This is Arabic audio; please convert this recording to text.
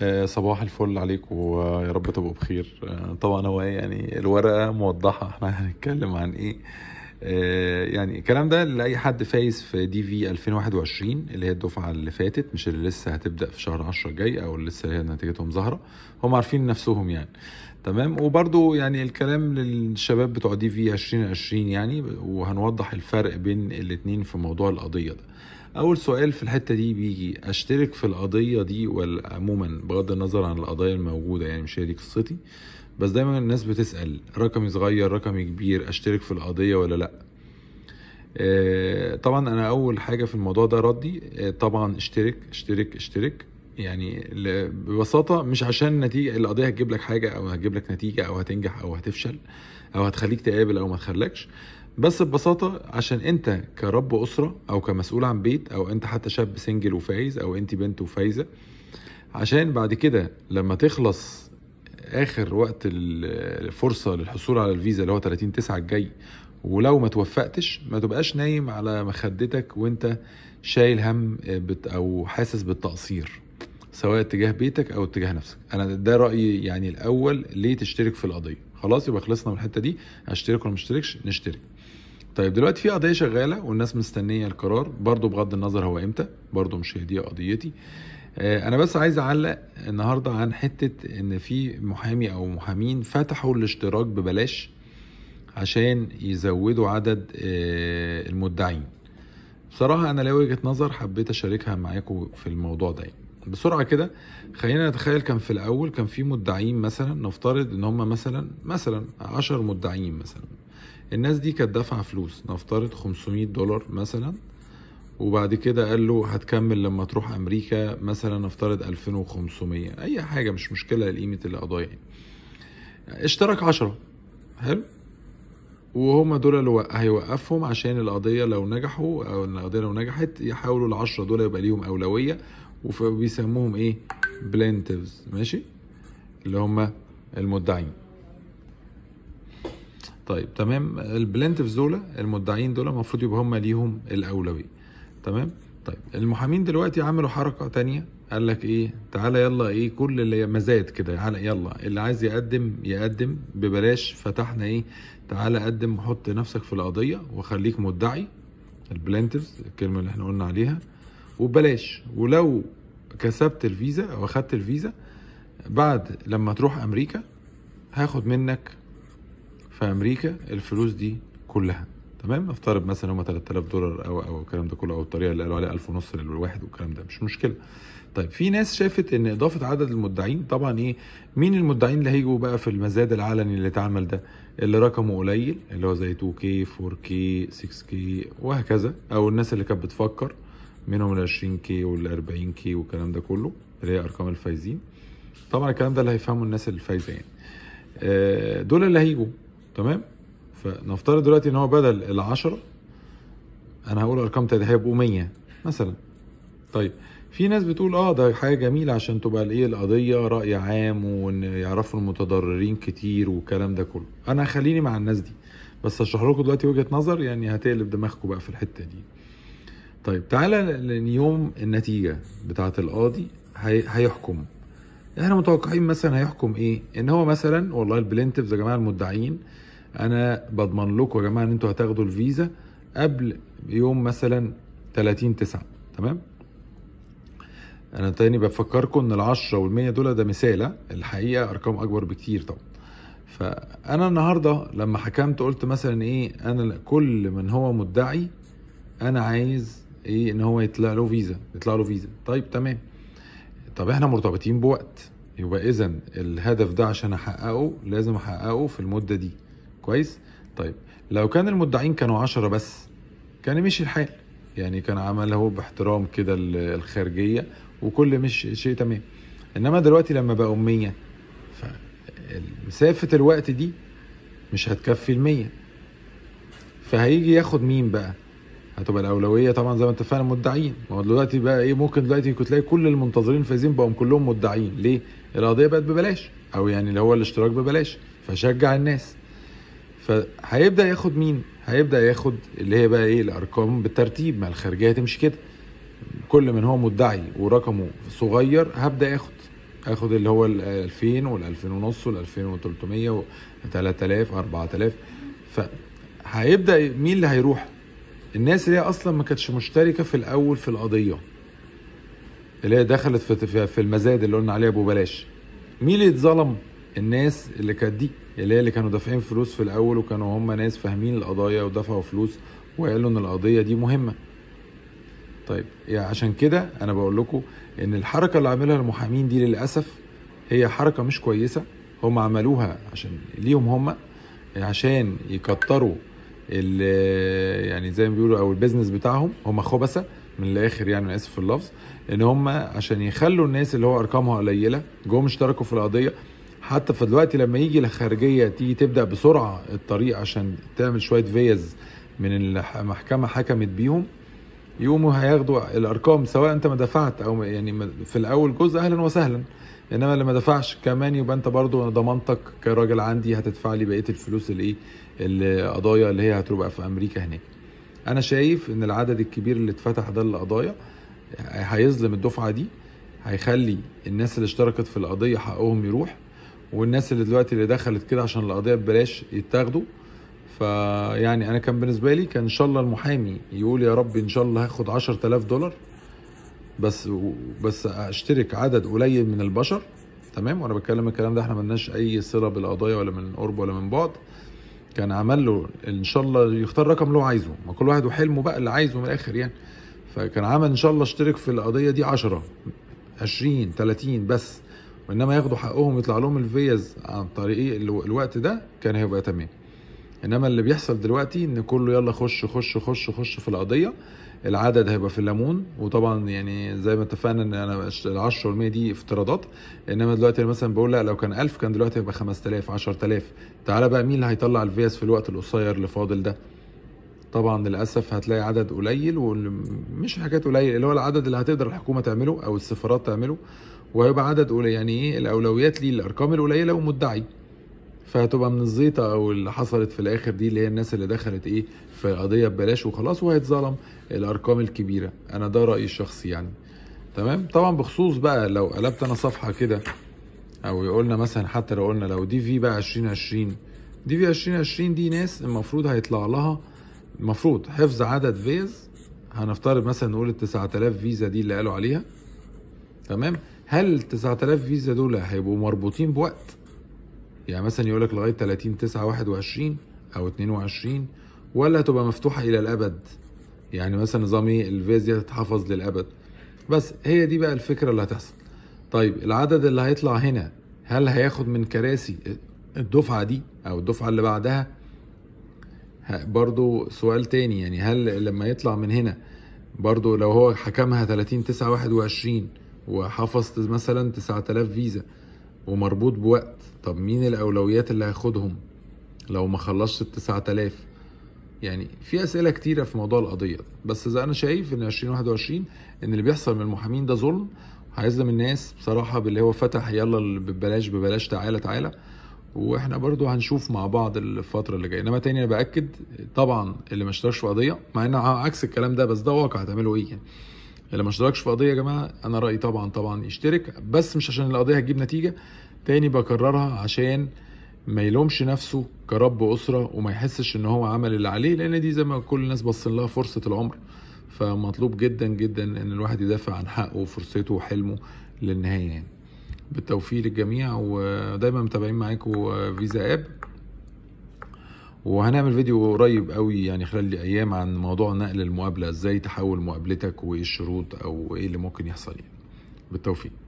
آه، صباح الفل عليكم ويا رب تبقوا بخير آه، طبعا هو ايه يعني الورقه موضحه احنا هنتكلم عن ايه آه، يعني الكلام ده لاي حد فايز في دي في 2021 اللي هي الدفعه اللي فاتت مش اللي لسه هتبدا في شهر 10 الجاي او اللي لسه هي نتيجتهم ظاهره هم عارفين نفسهم يعني تمام وبرده يعني الكلام للشباب بتوع دي في 2020 يعني وهنوضح الفرق بين الاثنين في موضوع القضيه ده اول سؤال في الحته دي بيجي اشترك في القضيه دي ولا عموما بغض النظر عن القضايا الموجوده يعني مش هي دي قصتي بس دايما الناس بتسال رقمي صغير رقمي كبير اشترك في القضيه ولا لا آه، طبعا انا اول حاجه في الموضوع ده ردي آه، طبعا اشترك اشترك اشترك يعني ببساطه مش عشان النتيجه القضيه هتجيب لك حاجه او هتجيب لك نتيجه او هتنجح او هتفشل او هتخليك تقابل او ما تخلكش بس ببساطة عشان انت كرب اسرة او كمسؤول عن بيت او انت حتى شاب سنجل وفايز او انت بنت وفايزة عشان بعد كده لما تخلص اخر وقت الفرصة للحصول على الفيزا اللي هو 30 9 الجاي ولو ما توفقتش ما تبقاش نايم على مخدتك وانت شايل هم آه، بت او حاسس بالتقصير سواء اتجاه بيتك او اتجاه نفسك انا ده رايي يعني الاول ليه تشترك في القضيه خلاص يبقى خلصنا من الحته دي اشترك ولا مشتركش نشترك طيب دلوقتي في قضيه شغاله والناس مستنيه القرار برضو بغض النظر هو امتى برضو مش هي دي قضيتي آه، انا بس عايز اعلق النهارده عن حته ان في محامي او محامين فتحوا الاشتراك ببلاش عشان يزودوا عدد آه، المدعين بصراحه انا ليا وجهه نظر حبيت اشاركها معاكم في الموضوع ده يعني. بسرعه كده خلينا نتخيل كان في الاول كان في مدعين مثلا نفترض ان هم مثلا مثلا 10 مدعين مثلا الناس دي كانت دافعه فلوس نفترض 500 دولار مثلا وبعد كده قال له هتكمل لما تروح امريكا مثلا نفترض 2500 اي حاجه مش مشكله لقيمه القضايا يعني اشترك 10 حلو وهما دول اللي هيوقفهم عشان القضيه لو نجحوا او القضيه لو نجحت يحاولوا العشرة دول يبقى ليهم اولويه وبيسموهم ايه بلينتيفز ماشي اللي هم المدعين طيب تمام البلينتيفز دول المدعين دول المفروض يبقى هم ليهم الاولويه تمام طيب المحامين دلوقتي عملوا حركه تانية قال لك ايه تعالى يلا ايه كل اللي مزاد كده تعالى يلا اللي عايز يقدم يقدم ببلاش فتحنا ايه تعالى قدم حط نفسك في القضيه وخليك مدعي البلانتفز الكلمه اللي احنا قلنا عليها وببلاش ولو كسبت الفيزا او اخدت الفيزا بعد لما تروح امريكا هاخد منك في امريكا الفلوس دي كلها تمام نفترض مثلا هم 3000 دولار او او الكلام ده كله او الطريقه اللي قالوا عليها 1000 ونص للواحد والكلام ده مش مشكله طيب في ناس شافت ان اضافه عدد المدعين طبعا ايه مين المدعين اللي هيجوا بقى في المزاد العلني اللي اتعمل ده اللي رقمه قليل اللي هو زي 2K 4K 6K وهكذا او الناس اللي كانت بتفكر منهم ال 20 كي وال 40 كي والكلام ده كله اللي هي ارقام الفايزين طبعا الكلام ده اللي هيفهمه الناس الفايزه آه، يعني دول اللي هيجوا تمام فنفترض دلوقتي ان هو بدل ال 10 انا هقول ارقام تانية هيبقوا 100 مثلا طيب في ناس بتقول اه ده حاجه جميله عشان تبقى الايه القضيه راي عام وان يعرفوا المتضررين كتير والكلام ده كله انا خليني مع الناس دي بس اشرح لكم دلوقتي وجهه نظر يعني هتقلب دماغكم بقى في الحته دي طيب تعالى ليوم النتيجه بتاعه القاضي هي... هيحكم احنا متوقعين مثلا هيحكم ايه ان هو مثلا والله البلنتفز يا جماعه المدعين انا بضمن لكم يا جماعه ان انتوا هتاخدوا الفيزا قبل يوم مثلا 30 9 تمام انا تاني بفكركم ان ال10 وال100 دول ده مثال الحقيقه ارقام اكبر بكتير طبعا فانا النهارده لما حكمت قلت مثلا ايه انا كل من هو مدعي انا عايز ايه ان هو يطلع له فيزا يطلع له فيزا طيب تمام طب احنا مرتبطين بوقت يبقى اذا الهدف ده عشان احققه لازم احققه في المده دي كويس طيب لو كان المدعين كانوا عشرة بس كان مشي الحال يعني كان عمله باحترام كده الخارجيه وكل مش شيء تمام انما دلوقتي لما بقوا 100 فمسافة الوقت دي مش هتكفي ال 100 فهيجي ياخد مين بقى هتبقى الاولويه طبعا زي ما اتفقنا مدعين ما هو دلوقتي بقى ايه ممكن دلوقتي كنت تلاقي كل المنتظرين فايزين بقوا كلهم مدعين ليه القضيه بقت ببلاش او يعني اللي هو الاشتراك ببلاش فشجع الناس فهيبدا ياخد مين هيبدا ياخد اللي هي بقى ايه الارقام بالترتيب ما الخارجيه هتمشي كده كل من هو مدعي ورقمه صغير هبدا اخد اخد اللي هو ال 2000 وال 2000 ونص وال 2300 و 3000 4000 هيبدا مين اللي هيروح الناس اللي هي اصلا ما كانتش مشتركه في الاول في القضيه اللي هي دخلت في في المزاد اللي قلنا عليها بلاش مين اللي اتظلم الناس اللي كانت دي اللي هي اللي كانوا دافعين فلوس في الاول وكانوا هم ناس فاهمين القضايا ودفعوا فلوس وقالوا ان القضيه دي مهمه طيب يعني عشان كده انا بقول لكم ان الحركه اللي عاملها المحامين دي للاسف هي حركه مش كويسه هم عملوها عشان ليهم هم عشان يكتروا يعني زي ما بيقولوا او البيزنس بتاعهم هم خبثه من الاخر يعني انا اسف في اللفظ ان هم عشان يخلوا الناس اللي هو ارقامها قليله جم اشتركوا في القضيه حتى فدلوقتي لما يجي الخارجيه تيجي تبدا بسرعه الطريق عشان تعمل شويه فيز من المحكمه حكمت بيهم يقوموا هياخدوا الارقام سواء انت ما دفعت او يعني في الاول جزء اهلا وسهلا انما اللي ما دفعش كمان يبقى انت برضو انا ضمانتك كراجل عندي هتدفع لي بقيه الفلوس الايه القضايا اللي هي هتبقى في امريكا هناك انا شايف ان العدد الكبير اللي اتفتح ده للقضايا هيظلم الدفعه دي هيخلي الناس اللي اشتركت في القضيه حقهم يروح والناس اللي دلوقتي اللي دخلت كده عشان القضيه ببلاش يتاخدوا فيعني انا كان بالنسبه لي كان ان شاء الله المحامي يقول يا رب ان شاء الله هاخد 10000 دولار بس بس اشترك عدد قليل من البشر تمام وانا بتكلم الكلام ده احنا ملناش اي صله بالقضايا ولا من قرب ولا من بعد كان عمل له ان شاء الله يختار رقم اللي هو عايزه ما كل واحد وحلمه بقى اللي عايزه من الاخر يعني فكان عمل ان شاء الله اشترك في القضيه دي 10 20 30 بس وانما ياخدوا حقهم يطلع لهم الفيز عن طريق الوقت ده كان هيبقى تمام انما اللي بيحصل دلوقتي ان كله يلا خش خش خش خش في القضيه العدد هيبقى في الليمون وطبعا يعني زي ما اتفقنا ان انا ال 10% دي افتراضات انما دلوقتي مثلا بقول لا لو كان 1000 كان دلوقتي هيبقى 5000 10000 تعالى بقى مين اللي هيطلع الفيز في الوقت القصير اللي فاضل ده طبعا للاسف هتلاقي عدد قليل ومش حاجات قليل اللي هو العدد اللي هتقدر الحكومه تعمله او السفارات تعمله وهيبقى عدد قليل يعني ايه الاولويات ليه الارقام القليله ومدعي فهتبقى من الزيطه او اللي حصلت في الاخر دي اللي هي الناس اللي دخلت ايه في قضيه ببلاش وخلاص وهيتظلم الارقام الكبيره انا ده رايي الشخصي يعني تمام طبعا بخصوص بقى لو قلبت انا صفحه كده او يقولنا مثلا حتى لو قلنا لو دي في بقى 2020 دي في 2020 دي ناس المفروض هيطلع لها المفروض حفظ عدد فيز هنفترض مثلا نقول ال 9000 فيزا دي اللي قالوا عليها تمام هل ال 9000 فيزا دول هيبقوا مربوطين بوقت يعني مثلا يقول لك لغايه 30 9 21 او 22 ولا تبقى مفتوحه الى الابد يعني مثلا نظام ايه الفيز دي هتتحفظ للابد بس هي دي بقى الفكره اللي هتحصل طيب العدد اللي هيطلع هنا هل هياخد من كراسي الدفعه دي او الدفعه اللي بعدها برضو سؤال تاني يعني هل لما يطلع من هنا برضو لو هو حكمها 30 9 21 وحفظت مثلا 9000 فيزا ومربوط بوقت طب مين الاولويات اللي هاخدهم لو ما خلصت ال 9000 يعني في اسئله كتيره في موضوع القضيه ده بس اذا انا شايف ان 2021 ان اللي بيحصل من المحامين ده ظلم هيظلم الناس بصراحه باللي هو فتح يلا ببلاش ببلاش تعالى تعالى واحنا برضو هنشوف مع بعض الفتره اللي جايه انما تاني انا باكد طبعا اللي ما اشتركش في قضيه مع ان عكس الكلام ده بس ده واقع هتعملوا ايه يعني اللي ما اشتركش في قضيه يا جماعه انا رايي طبعا طبعا يشترك بس مش عشان القضيه هتجيب نتيجه تاني بكررها عشان ما يلومش نفسه كرب اسره وما يحسش ان هو عمل اللي عليه لان دي زي ما كل الناس باصين لها فرصه العمر فمطلوب جدا جدا ان الواحد يدافع عن حقه وفرصته وحلمه للنهايه يعني بالتوفيق للجميع ودايما متابعين معاكم فيزا اب وهنعمل فيديو قريب قوي يعني خلال الايام عن موضوع نقل المقابله ازاي تحول مقابلتك وايه الشروط او ايه اللي ممكن يحصل يعني بالتوفيق